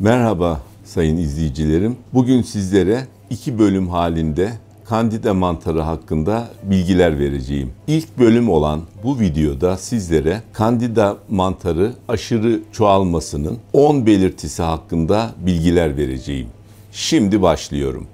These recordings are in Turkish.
Merhaba sayın izleyicilerim. Bugün sizlere iki bölüm halinde kandida mantarı hakkında bilgiler vereceğim. İlk bölüm olan bu videoda sizlere kandida mantarı aşırı çoğalmasının 10 belirtisi hakkında bilgiler vereceğim. Şimdi başlıyorum.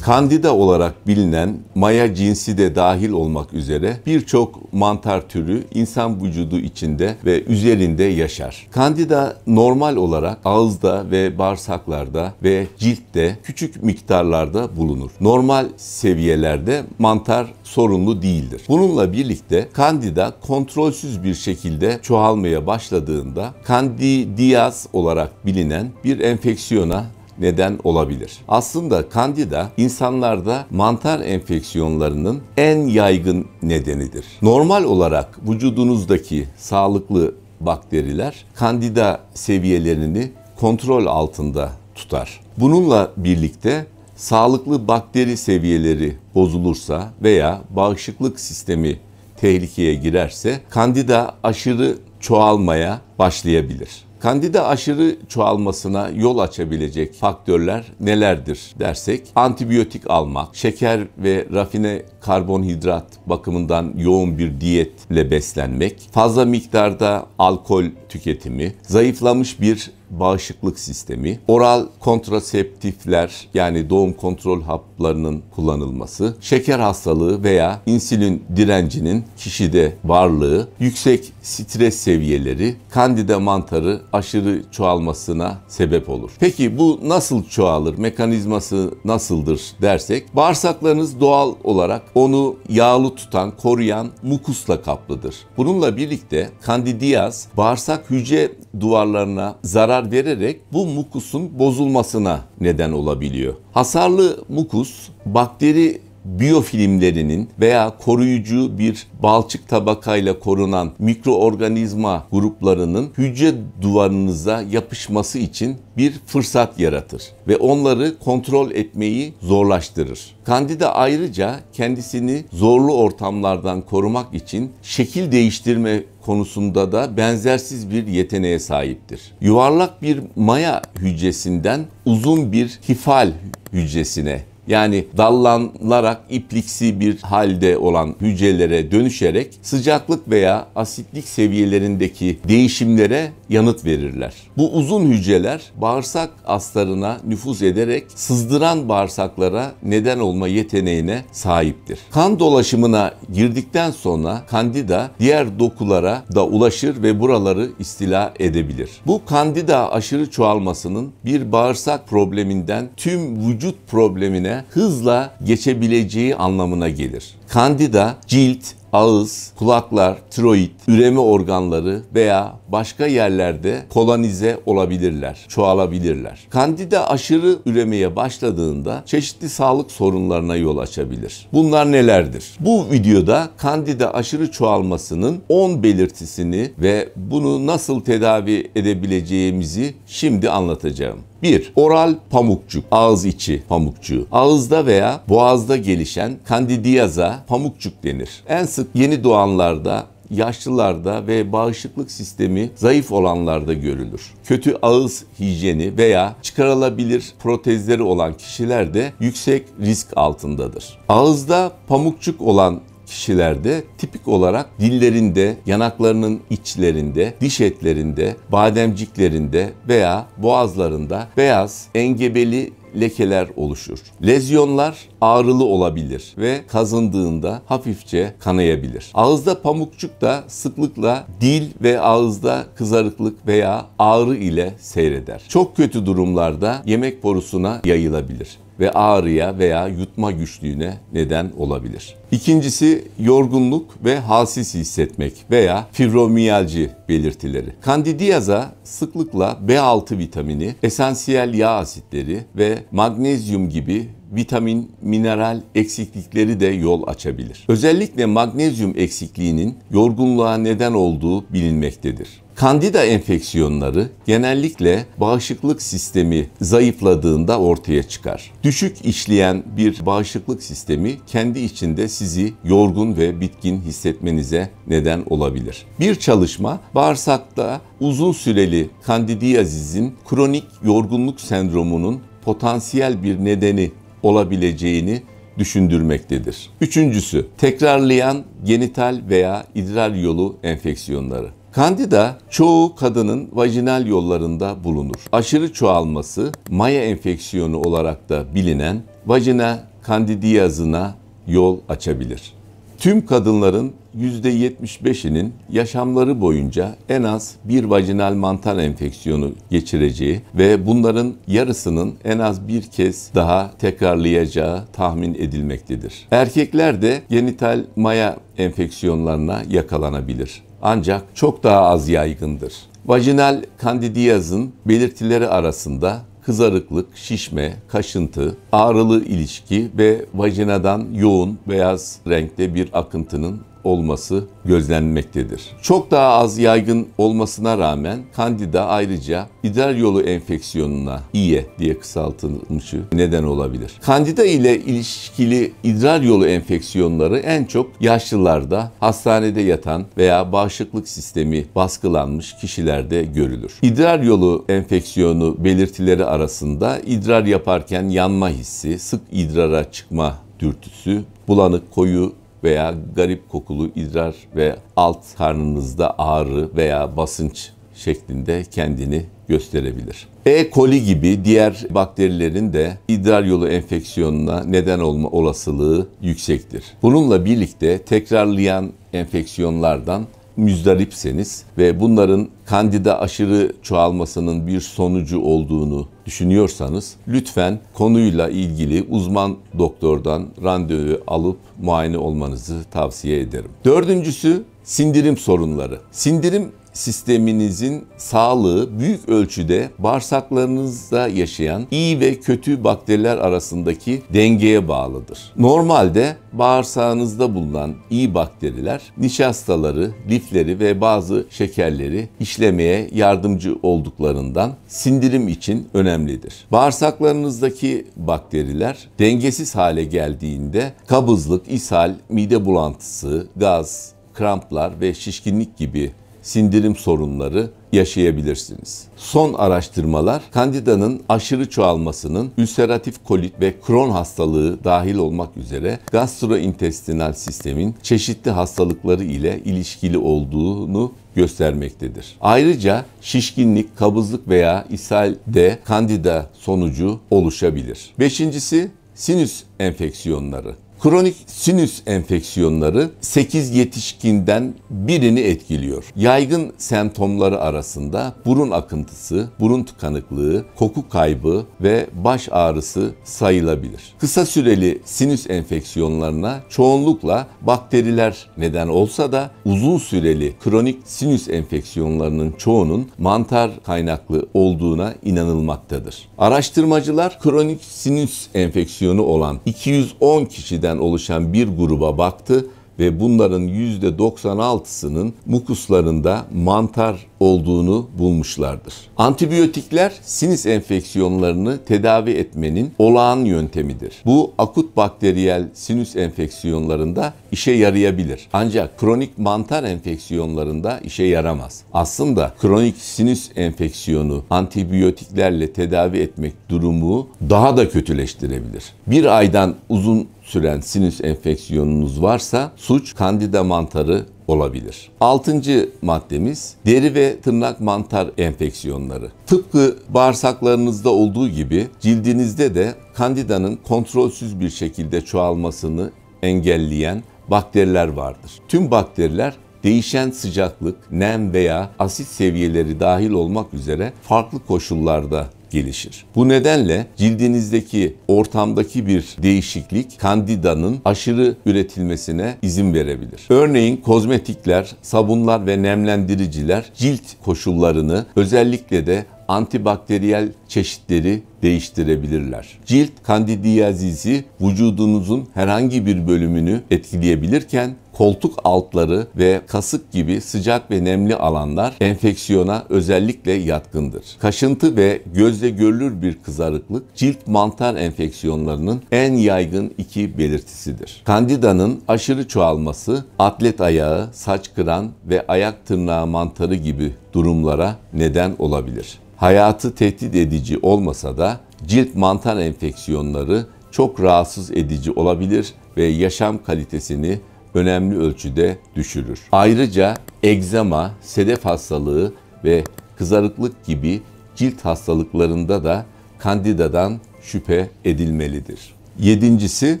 Kandida olarak bilinen maya cinsi de dahil olmak üzere birçok mantar türü insan vücudu içinde ve üzerinde yaşar. Kandida normal olarak ağızda ve bağırsaklarda ve ciltte küçük miktarlarda bulunur. Normal seviyelerde mantar sorunlu değildir. Bununla birlikte kandida kontrolsüz bir şekilde çoğalmaya başladığında kandidiaz olarak bilinen bir enfeksiyona neden olabilir. Aslında kandida insanlarda mantar enfeksiyonlarının en yaygın nedenidir. Normal olarak vücudunuzdaki sağlıklı bakteriler kandida seviyelerini kontrol altında tutar. Bununla birlikte sağlıklı bakteri seviyeleri bozulursa veya bağışıklık sistemi tehlikeye girerse kandida aşırı çoğalmaya başlayabilir. Kandida aşırı çoğalmasına yol açabilecek faktörler nelerdir dersek antibiyotik almak, şeker ve rafine karbonhidrat bakımından yoğun bir diyetle beslenmek, fazla miktarda alkol tüketimi, zayıflamış bir bağışıklık sistemi, oral kontraseptifler yani doğum kontrol haplarının kullanılması, şeker hastalığı veya insülin direncinin kişide varlığı, yüksek stres seviyeleri kandida mantarı aşırı çoğalmasına sebep olur. Peki bu nasıl çoğalır? Mekanizması nasıldır dersek bağırsaklarınız doğal olarak onu yağlı tutan, koruyan mukusla kaplıdır. Bununla birlikte kandidiyaz bağırsak hücre duvarlarına zarar zarar vererek bu mukusun bozulmasına neden olabiliyor. Hasarlı mukus bakteri biyofilmlerinin veya koruyucu bir balçık tabakayla korunan mikroorganizma gruplarının hücre duvarınıza yapışması için bir fırsat yaratır ve onları kontrol etmeyi zorlaştırır. Kandida ayrıca kendisini zorlu ortamlardan korumak için şekil değiştirme konusunda da benzersiz bir yeteneğe sahiptir. Yuvarlak bir maya hücresinden uzun bir hifal hücresine yani dallanarak ipliksi bir halde olan hücrelere dönüşerek sıcaklık veya asitlik seviyelerindeki değişimlere yanıt verirler. Bu uzun hücreler bağırsak astarına nüfuz ederek sızdıran bağırsaklara neden olma yeteneğine sahiptir. Kan dolaşımına girdikten sonra kandida diğer dokulara da ulaşır ve buraları istila edebilir. Bu kandida aşırı çoğalmasının bir bağırsak probleminden tüm vücut problemine uygulamaya hızla geçebileceği anlamına gelir. Kandida, cilt, ağız, kulaklar, tiroid, üreme organları veya başka yerlerde kolonize olabilirler, çoğalabilirler. Kandida aşırı üremeye başladığında çeşitli sağlık sorunlarına yol açabilir. Bunlar nelerdir? Bu videoda kandida aşırı çoğalmasının 10 belirtisini ve bunu nasıl tedavi edebileceğimizi şimdi anlatacağım. 1. Oral pamukçuk, ağız içi pamukçuğu. Ağızda veya boğazda gelişen kandidiyaza pamukçuk denir. En sık yeni doğanlarda yaşlılarda ve bağışıklık sistemi zayıf olanlarda görülür. Kötü ağız hijyeni veya çıkarılabilir protezleri olan kişiler de yüksek risk altındadır. Ağızda pamukçuk olan kişilerde tipik olarak dillerinde, yanaklarının içlerinde, diş etlerinde, bademciklerinde veya boğazlarında beyaz, engebeli lekeler oluşur. Lezyonlar ağrılı olabilir ve kazındığında hafifçe kanayabilir. Ağızda pamukçuk da sıklıkla dil ve ağızda kızarıklık veya ağrı ile seyreder. Çok kötü durumlarda yemek borusuna yayılabilir ve ağrıya veya yutma güçlüğüne neden olabilir. İkincisi yorgunluk ve halsiz hissetmek veya fibromiyalji belirtileri. Kandidiyaza sıklıkla B6 vitamini, esansiyel yağ asitleri ve magnezyum gibi vitamin, mineral eksiklikleri de yol açabilir. Özellikle magnezyum eksikliğinin yorgunluğa neden olduğu bilinmektedir. Kandida enfeksiyonları genellikle bağışıklık sistemi zayıfladığında ortaya çıkar. Düşük işleyen bir bağışıklık sistemi kendi içinde sizi yorgun ve bitkin hissetmenize neden olabilir. Bir çalışma bağırsakta uzun süreli kandidiyazizin kronik yorgunluk sendromunun potansiyel bir nedeni olabileceğini düşündürmektedir. Üçüncüsü, tekrarlayan genital veya idrar yolu enfeksiyonları. Kandida çoğu kadının vajinal yollarında bulunur. Aşırı çoğalması maya enfeksiyonu olarak da bilinen vajina kandidiyazına yol açabilir. Tüm kadınların %75'inin yaşamları boyunca en az bir vajinal mantar enfeksiyonu geçireceği ve bunların yarısının en az bir kez daha tekrarlayacağı tahmin edilmektedir. Erkekler de genital maya enfeksiyonlarına yakalanabilir. Ancak çok daha az yaygındır. Vajinal kandidiyazın belirtileri arasında kızarıklık, şişme, kaşıntı, ağrılı ilişki ve vajinadan yoğun beyaz renkte bir akıntının olması gözlenmektedir. Çok daha az yaygın olmasına rağmen kandida ayrıca idrar yolu enfeksiyonuna iye diye kısaltılmışı neden olabilir. Kandida ile ilişkili idrar yolu enfeksiyonları en çok yaşlılarda, hastanede yatan veya bağışıklık sistemi baskılanmış kişilerde görülür. İdrar yolu enfeksiyonu belirtileri arasında idrar yaparken yanma hissi, sık idrara çıkma dürtüsü, bulanık koyu veya garip kokulu idrar ve alt karnınızda ağrı veya basınç şeklinde kendini gösterebilir. E. coli gibi diğer bakterilerin de idrar yolu enfeksiyonuna neden olma olasılığı yüksektir. Bununla birlikte tekrarlayan enfeksiyonlardan müzdaripseniz ve bunların kandida aşırı çoğalmasının bir sonucu olduğunu düşünüyorsanız lütfen konuyla ilgili uzman doktordan randevu alıp muayene olmanızı tavsiye ederim. Dördüncüsü sindirim sorunları. Sindirim sisteminizin sağlığı büyük ölçüde bağırsaklarınızda yaşayan iyi ve kötü bakteriler arasındaki dengeye bağlıdır. Normalde bağırsağınızda bulunan iyi bakteriler nişastaları, lifleri ve bazı şekerleri işlemeye yardımcı olduklarından sindirim için önemlidir. Bağırsaklarınızdaki bakteriler dengesiz hale geldiğinde kabızlık, ishal, mide bulantısı, gaz, kramplar ve şişkinlik gibi sindirim sorunları yaşayabilirsiniz. Son araştırmalar kandidanın aşırı çoğalmasının ülseratif kolit ve kron hastalığı dahil olmak üzere gastrointestinal sistemin çeşitli hastalıkları ile ilişkili olduğunu göstermektedir. Ayrıca şişkinlik, kabızlık veya ishal de kandida sonucu oluşabilir. Beşincisi sinüs enfeksiyonları. Kronik sinüs enfeksiyonları 8 yetişkinden birini etkiliyor. Yaygın semptomları arasında burun akıntısı, burun tıkanıklığı, koku kaybı ve baş ağrısı sayılabilir. Kısa süreli sinüs enfeksiyonlarına çoğunlukla bakteriler neden olsa da uzun süreli kronik sinüs enfeksiyonlarının çoğunun mantar kaynaklı olduğuna inanılmaktadır. Araştırmacılar kronik sinüs enfeksiyonu olan 210 kişiden kişiden oluşan bir gruba baktı ve bunların %96'sının mukuslarında mantar olduğunu bulmuşlardır. Antibiyotikler sinüs enfeksiyonlarını tedavi etmenin olağan yöntemidir. Bu akut bakteriyel sinüs enfeksiyonlarında işe yarayabilir. Ancak kronik mantar enfeksiyonlarında işe yaramaz. Aslında kronik sinüs enfeksiyonu antibiyotiklerle tedavi etmek durumu daha da kötüleştirebilir. Bir aydan uzun süren sinüs enfeksiyonunuz varsa suç kandida mantarı olabilir. Altıncı maddemiz deri ve tırnak mantar enfeksiyonları. Tıpkı bağırsaklarınızda olduğu gibi cildinizde de kandidanın kontrolsüz bir şekilde çoğalmasını engelleyen bakteriler vardır. Tüm bakteriler değişen sıcaklık, nem veya asit seviyeleri dahil olmak üzere farklı koşullarda gelişir. Bu nedenle cildinizdeki ortamdaki bir değişiklik kandidanın aşırı üretilmesine izin verebilir. Örneğin kozmetikler, sabunlar ve nemlendiriciler cilt koşullarını özellikle de antibakteriyel çeşitleri değiştirebilirler. Cilt kandidiyazisi vücudunuzun herhangi bir bölümünü etkileyebilirken koltuk altları ve kasık gibi sıcak ve nemli alanlar enfeksiyona özellikle yatkındır. Kaşıntı ve gözle görülür bir kızarıklık cilt mantar enfeksiyonlarının en yaygın iki belirtisidir. Kandidanın aşırı çoğalması atlet ayağı, saç kıran ve ayak tırnağı mantarı gibi durumlara neden olabilir. Hayatı tehdit edici olmasa da cilt mantar enfeksiyonları çok rahatsız edici olabilir ve yaşam kalitesini önemli ölçüde düşürür. Ayrıca egzama, sedef hastalığı ve kızarıklık gibi cilt hastalıklarında da kandidadan şüphe edilmelidir. Yedincisi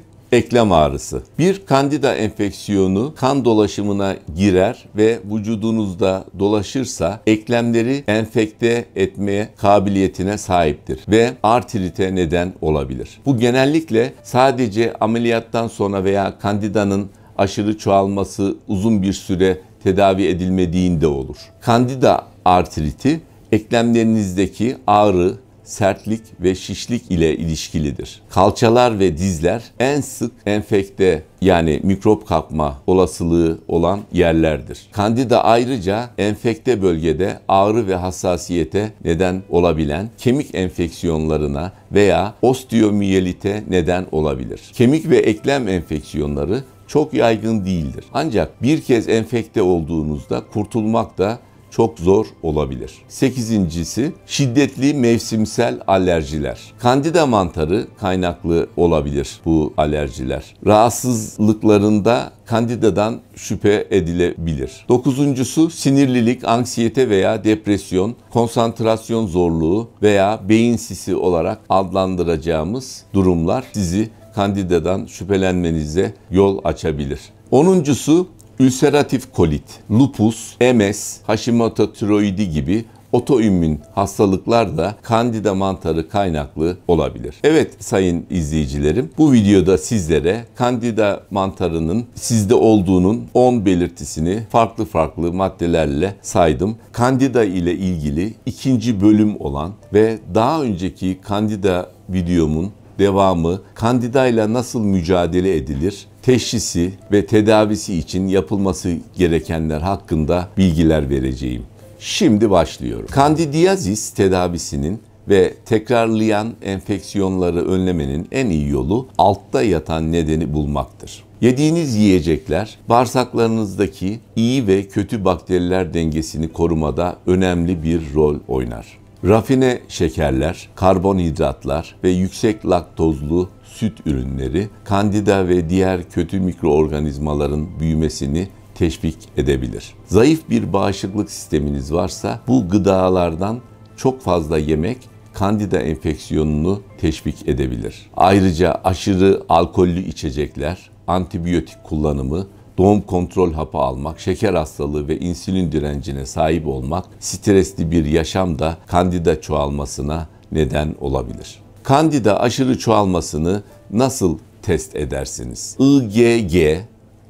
eklem ağrısı. Bir kandida enfeksiyonu kan dolaşımına girer ve vücudunuzda dolaşırsa eklemleri enfekte etmeye kabiliyetine sahiptir ve artrite neden olabilir. Bu genellikle sadece ameliyattan sonra veya kandidanın aşırı çoğalması uzun bir süre tedavi edilmediğinde olur. Kandida artriti eklemlerinizdeki ağrı, sertlik ve şişlik ile ilişkilidir. Kalçalar ve dizler en sık enfekte yani mikrop kapma olasılığı olan yerlerdir. Kandida ayrıca enfekte bölgede ağrı ve hassasiyete neden olabilen kemik enfeksiyonlarına veya osteomiyelite neden olabilir. Kemik ve eklem enfeksiyonları çok yaygın değildir. Ancak bir kez enfekte olduğunuzda kurtulmak da çok zor olabilir. Sekizincisi şiddetli mevsimsel alerjiler. Kandida mantarı kaynaklı olabilir bu alerjiler. Rahatsızlıklarında kandidadan şüphe edilebilir. Dokuzuncusu sinirlilik, anksiyete veya depresyon, konsantrasyon zorluğu veya beyin sisi olarak adlandıracağımız durumlar sizi kandidadan şüphelenmenize yol açabilir. Onuncusu ülseratif kolit, lupus, MS, Hashimoto tiroidi gibi otoimmün hastalıklar da kandida mantarı kaynaklı olabilir. Evet sayın izleyicilerim bu videoda sizlere kandida mantarının sizde olduğunun 10 belirtisini farklı farklı maddelerle saydım. Kandida ile ilgili ikinci bölüm olan ve daha önceki kandida videomun devamı, kandidayla nasıl mücadele edilir, teşhisi ve tedavisi için yapılması gerekenler hakkında bilgiler vereceğim. Şimdi başlıyorum. Kandidiyazis tedavisinin ve tekrarlayan enfeksiyonları önlemenin en iyi yolu altta yatan nedeni bulmaktır. Yediğiniz yiyecekler bağırsaklarınızdaki iyi ve kötü bakteriler dengesini korumada önemli bir rol oynar. Rafine şekerler, karbonhidratlar ve yüksek laktozlu süt ürünleri kandida ve diğer kötü mikroorganizmaların büyümesini teşvik edebilir. Zayıf bir bağışıklık sisteminiz varsa bu gıdalardan çok fazla yemek kandida enfeksiyonunu teşvik edebilir. Ayrıca aşırı alkollü içecekler, antibiyotik kullanımı doğum kontrol hapı almak, şeker hastalığı ve insülin direncine sahip olmak stresli bir yaşamda kandida çoğalmasına neden olabilir. Kandida aşırı çoğalmasını nasıl test edersiniz? IgG,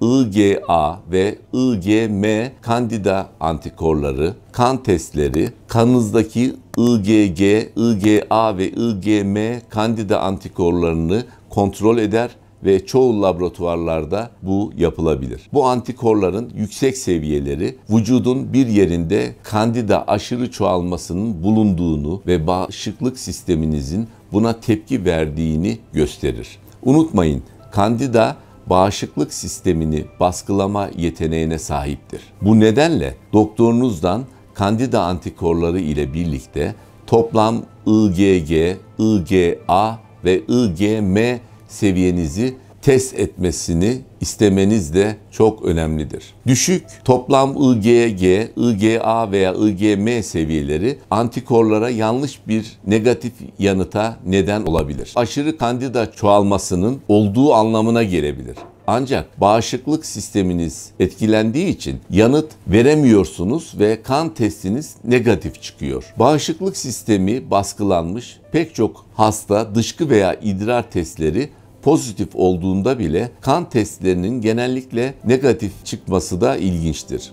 IgA ve IgM kandida antikorları, kan testleri kanınızdaki IgG, IgA ve IgM kandida antikorlarını kontrol eder ve çoğu laboratuvarlarda bu yapılabilir. Bu antikorların yüksek seviyeleri vücudun bir yerinde kandida aşırı çoğalmasının bulunduğunu ve bağışıklık sisteminizin buna tepki verdiğini gösterir. Unutmayın, kandida bağışıklık sistemini baskılama yeteneğine sahiptir. Bu nedenle doktorunuzdan kandida antikorları ile birlikte toplam IgG, IgA ve IgM seviyenizi test etmesini istemeniz de çok önemlidir. Düşük toplam IgG, IgA veya IgM seviyeleri antikorlara yanlış bir negatif yanıta neden olabilir. Aşırı kandida çoğalmasının olduğu anlamına gelebilir. Ancak bağışıklık sisteminiz etkilendiği için yanıt veremiyorsunuz ve kan testiniz negatif çıkıyor. Bağışıklık sistemi baskılanmış pek çok hasta dışkı veya idrar testleri pozitif olduğunda bile kan testlerinin genellikle negatif çıkması da ilginçtir.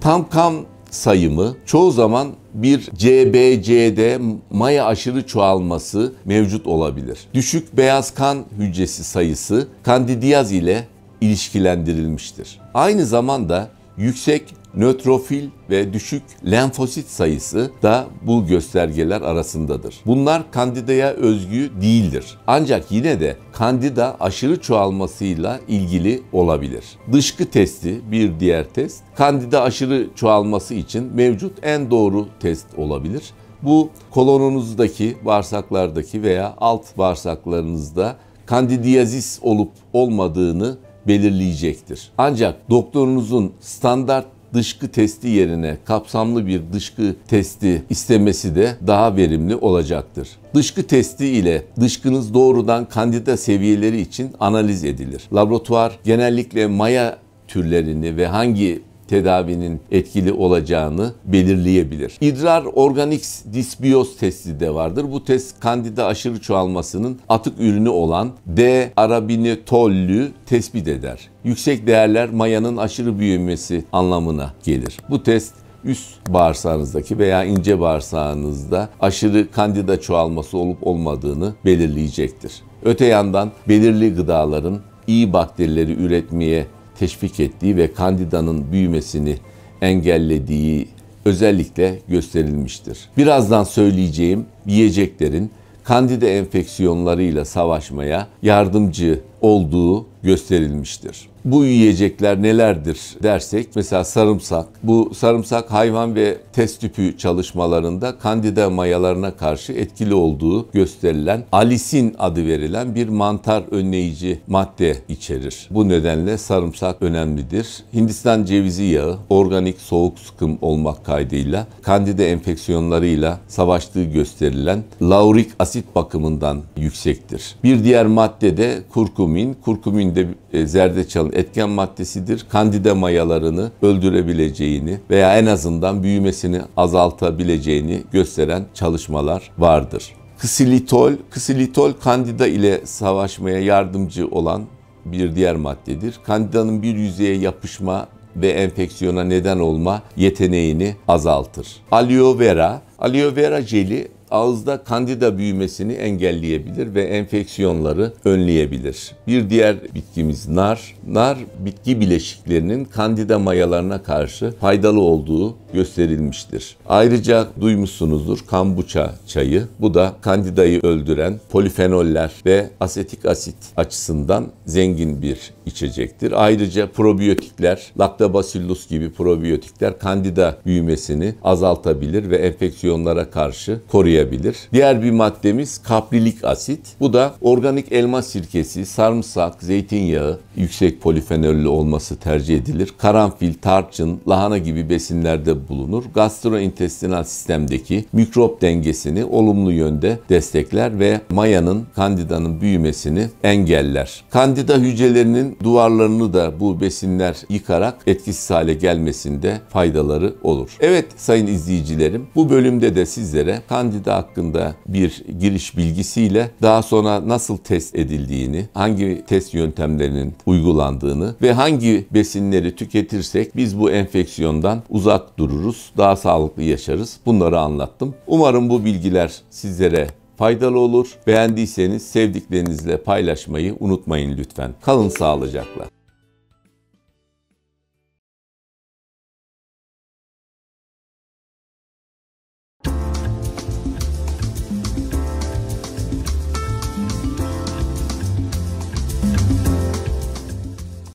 Tam kan sayımı çoğu zaman bir CBC'de maya aşırı çoğalması mevcut olabilir. Düşük beyaz kan hücresi sayısı kandidiyaz ile ilişkilendirilmiştir. Aynı zamanda yüksek nötrofil ve düşük lenfosit sayısı da bu göstergeler arasındadır. Bunlar kandidaya özgü değildir. Ancak yine de kandida aşırı çoğalmasıyla ilgili olabilir. Dışkı testi bir diğer test. Kandida aşırı çoğalması için mevcut en doğru test olabilir. Bu kolonunuzdaki, bağırsaklardaki veya alt bağırsaklarınızda kandidiyazis olup olmadığını belirleyecektir. Ancak doktorunuzun standart dışkı testi yerine kapsamlı bir dışkı testi istemesi de daha verimli olacaktır. Dışkı testi ile dışkınız doğrudan kandida seviyeleri için analiz edilir. Laboratuvar genellikle maya türlerini ve hangi tedavinin etkili olacağını belirleyebilir. İdrar organik disbiyoz testi de vardır. Bu test kandida aşırı çoğalmasının atık ürünü olan D arabinitollü tespit eder. Yüksek değerler mayanın aşırı büyümesi anlamına gelir. Bu test üst bağırsağınızdaki veya ince bağırsağınızda aşırı kandida çoğalması olup olmadığını belirleyecektir. Öte yandan belirli gıdaların iyi bakterileri üretmeye teşvik ettiği ve kandidanın büyümesini engellediği özellikle gösterilmiştir. Birazdan söyleyeceğim yiyeceklerin kandida enfeksiyonlarıyla savaşmaya yardımcı olduğu gösterilmiştir bu yiyecekler nelerdir dersek mesela sarımsak. Bu sarımsak hayvan ve test tüpü çalışmalarında kandida mayalarına karşı etkili olduğu gösterilen alisin adı verilen bir mantar önleyici madde içerir. Bu nedenle sarımsak önemlidir. Hindistan cevizi yağı organik soğuk sıkım olmak kaydıyla kandida enfeksiyonlarıyla savaştığı gösterilen laurik asit bakımından yüksektir. Bir diğer madde de kurkumin. Kurkumin de e, zerdeçalın etken maddesidir. Kandida mayalarını öldürebileceğini veya en azından büyümesini azaltabileceğini gösteren çalışmalar vardır. Ksilitol, ksilitol kandida ile savaşmaya yardımcı olan bir diğer maddedir. Kandidanın bir yüzeye yapışma ve enfeksiyona neden olma yeteneğini azaltır. Aloe vera, aloe vera jeli ağızda kandida büyümesini engelleyebilir ve enfeksiyonları önleyebilir. Bir diğer bitkimiz nar. Nar bitki bileşiklerinin kandida mayalarına karşı faydalı olduğu gösterilmiştir. Ayrıca duymuşsunuzdur kambuça çayı. Bu da kandidayı öldüren polifenoller ve asetik asit açısından zengin bir içecektir. Ayrıca probiyotikler, lactobacillus gibi probiyotikler kandida büyümesini azaltabilir ve enfeksiyonlara karşı koruyabilir koyabilir. Diğer bir maddemiz kaprilik asit. Bu da organik elma sirkesi, sarımsak, zeytinyağı yüksek polifenollü olması tercih edilir. Karanfil, tarçın, lahana gibi besinlerde bulunur. Gastrointestinal sistemdeki mikrop dengesini olumlu yönde destekler ve mayanın, kandidanın büyümesini engeller. Kandida hücrelerinin duvarlarını da bu besinler yıkarak etkisiz hale gelmesinde faydaları olur. Evet sayın izleyicilerim bu bölümde de sizlere kandida hakkında bir giriş bilgisiyle daha sonra nasıl test edildiğini, hangi test yöntemlerinin uygulandığını ve hangi besinleri tüketirsek biz bu enfeksiyondan uzak dururuz, daha sağlıklı yaşarız. Bunları anlattım. Umarım bu bilgiler sizlere faydalı olur. Beğendiyseniz sevdiklerinizle paylaşmayı unutmayın lütfen. Kalın sağlıcakla.